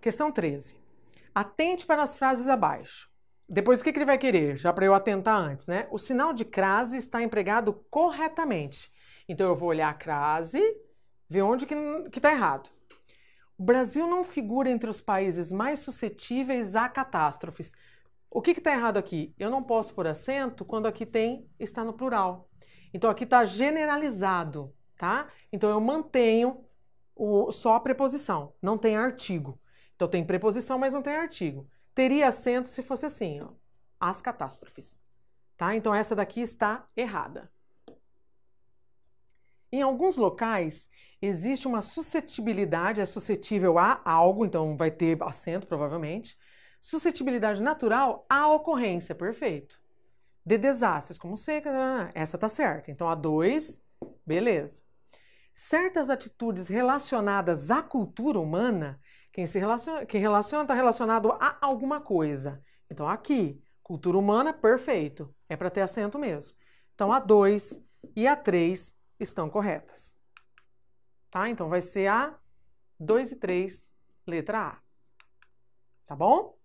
Questão 13. Atente para as frases abaixo. Depois, o que, ele vai querer? Já para eu atentar antes, né? O sinal de crase está empregado corretamente. Então, eu vou olhar a crase, ver onde que está errado. O Brasil não figura entre os países mais suscetíveis a catástrofes. O que está errado aqui? Eu não posso pôr acento quando aqui tem está no plural. Então aqui está generalizado, tá? Então eu mantenho o, só a preposição, não tem artigo. Então tem preposição, mas não tem artigo. Teria acento se fosse assim, ó. As catástrofes. Tá? Então essa daqui está errada. Em alguns locais existe uma suscetibilidade, é suscetível a algo, então vai ter acento provavelmente. Suscetibilidade natural à ocorrência, perfeito. De desastres, como seca, né, né, né, essa tá certa. Então a 2, beleza. Certas atitudes relacionadas à cultura humana quem se relaciona, quem relaciona está relacionado a alguma coisa. Então aqui, cultura humana, perfeito. É para ter acento mesmo. Então a 2 e a 3 estão corretas. Tá? Então vai ser a 2 e 3, letra A. Tá bom?